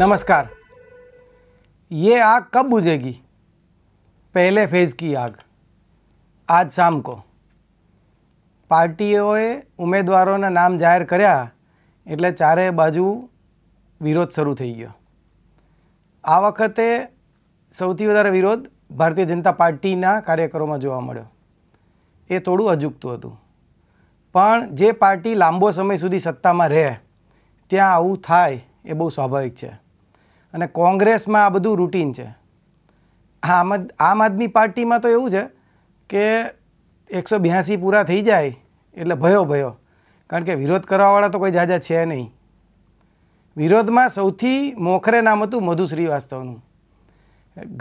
नमस्कार ये आग कब बुझेगी पहले फेज़ की आग આજ શામ કો પાર્ટીઓએ ઉમેદવારોના નામ જાહેર કર્યા એટલે ચારે બાજુ વિરોધ શરૂ થઈ ગયો આ વખતે સૌથી વધારે વિરોધ ભારતીય જનતા પાર્ટીના કાર્યકરોમાં જોવા મળ્યો એ થોડું અજુગતું હતું પણ જે પાર્ટી લાંબો સમય સુધી સત્તામાં રહે ત્યાં આવું થાય એ બહુ સ્વાભાવિક છે અને કોંગ્રેસમાં આ બધું રૂટીન છે આમ આમ આદમી પાર્ટીમાં તો એવું છે કે એકસો બ્યાસી પૂરા થઈ જાય એટલે ભયો ભયો કારણ કે વિરોધ કરવાવાળા તો કોઈ જાજા છે નહીં વિરોધમાં સૌથી મોખરે નામ હતું મધુ શ્રીવાસ્તવનું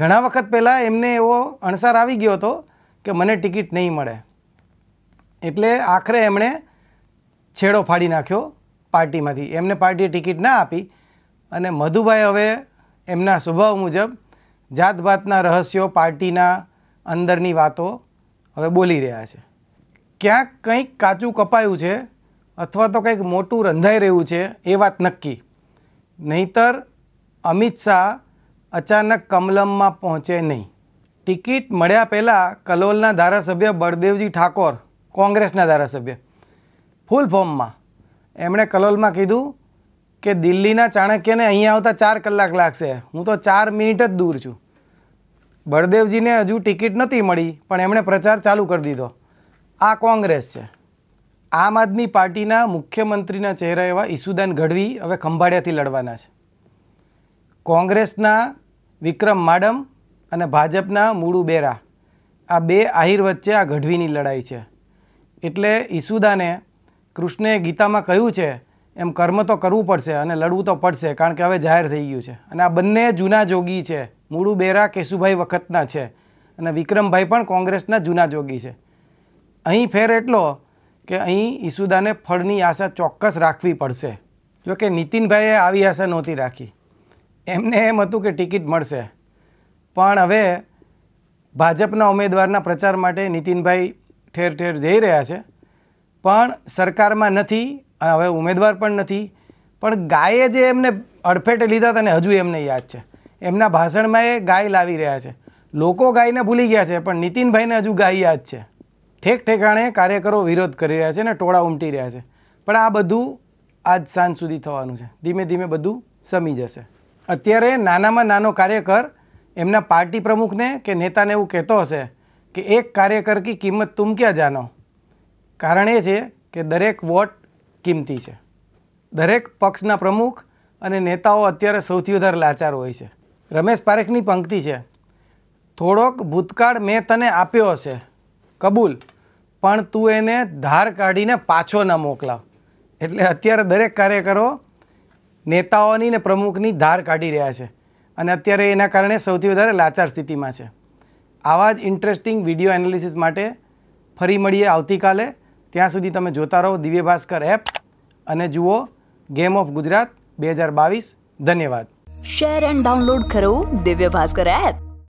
ઘણા વખત પહેલાં એમને એવો અણસાર આવી ગયો હતો કે મને ટિકિટ નહીં મળે એટલે આખરે એમણે છેડો ફાડી નાખ્યો પાર્ટીમાંથી એમને પાર્ટીએ ટિકિટ ના આપી અને મધુભાઈ હવે એમના સ્વભાવ મુજબ જાતભાતના રહસ્યો પાર્ટીના અંદરની વાતો હવે બોલી રહ્યા છે ક્યાંક કંઈક કાચું કપાયું છે અથવા તો કંઈક મોટું રંધાઈ રહ્યું છે એ વાત નક્કી નહીતર અમિત શાહ અચાનક કમલમમાં પહોંચે નહીં ટિકિટ મળ્યા પહેલાં કલોલના ધારાસભ્ય બળદેવજી ઠાકોર કોંગ્રેસના ધારાસભ્ય ફૂલ ફોર્મમાં એમણે કલોલમાં કીધું કે દિલ્હીના ચાણક્યને અહીંયા આવતા ચાર કલાક લાગશે હું તો ચાર મિનિટ જ દૂર છું બળદેવજીને હજુ ટિકિટ નહોતી મળી પણ એમણે પ્રચાર ચાલુ કરી દીધો આ કોંગ્રેસ છે આમ આદમી પાર્ટીના મુખ્યમંત્રીના ચહેરા એવા ઈસુદાન ગઢવી હવે ખંભાળિયાથી લડવાના છે કોંગ્રેસના વિક્રમ માડમ અને ભાજપના મૂળુ બેરા આ બે આહિર વચ્ચે આ ગઢવીની લડાઈ છે એટલે ઈસુદાને કૃષ્ણે ગીતામાં કહ્યું છે એમ કર્મ તો કરવું પડશે અને લડવું તો પડશે કારણ કે હવે જાહેર થઈ ગયું છે અને આ બંને જૂના જોગી છે મૂળુ બેરા કેશુભાઈ વખતના છે અને વિક્રમભાઈ પણ કોંગ્રેસના જૂના જોગી છે અહીં ફેર એટલો કે અહીં ઈસુદાને ફળની આશા ચોક્કસ રાખવી પડશે જોકે નીતિનભાઈએ આવી આશા નહોતી રાખી એમને એમ હતું કે ટિકિટ મળશે પણ હવે ભાજપના ઉમેદવારના પ્રચાર માટે નીતિનભાઈ ઠેર ઠેર જઈ રહ્યા છે પણ સરકારમાં નથી અને હવે ઉમેદવાર પણ નથી પણ ગાયે જે એમને અડફેટે લીધા તેને હજુ એમને યાદ છે એમના ભાષણમાં એ ગાય લાવી રહ્યા છે લોકો ગાયને ભૂલી ગયા છે પણ નીતિનભાઈને હજુ ગાય યાદ છે ઠેક ઠેકાણે કાર્યકરો વિરોધ કરી રહ્યા છે અને ટોળા ઉમટી રહ્યા છે પણ આ બધું આજ સાંજ સુધી થવાનું છે ધીમે ધીમે બધું સમી જશે અત્યારે નાનામાં નાનો કાર્યકર એમના પાર્ટી પ્રમુખને કે નેતાને એવું કહેતો હશે કે એક કાર્યકર કી કિંમત તું ક્યાં જાણો કારણ એ છે કે દરેક વોટ કિંમતી છે દરેક પક્ષના પ્રમુખ અને નેતાઓ અત્યારે સૌથી વધારે લાચાર હોય છે રમેશ પારેખની પંક્તિ છે થોડોક ભૂતકાળ મેં તને આપ્યો હશે કબૂલ પણ તું એને ધાર કાઢીને પાછો ન મોકલાવ એટલે અત્યારે દરેક કાર્યકરો નેતાઓની ને પ્રમુખની ધાર કાઢી રહ્યા છે અને અત્યારે એના કારણે સૌથી વધારે લાચાર સ્થિતિમાં છે આવા જ ઇન્ટરેસ્ટિંગ વિડીયો એનાલિસિસ માટે ફરી મળીએ આવતીકાલે ત્યાં સુધી તમે જોતા રહો દિવ્ય ભાસ્કર એપ અને જુઓ ગેમ ઓફ ગુજરાત બે હજાર બાવીસ ધન્યવાદ શેર એન્ડ ડાઉનલોડ કરો દિવ્ય ભાસ્કર એપ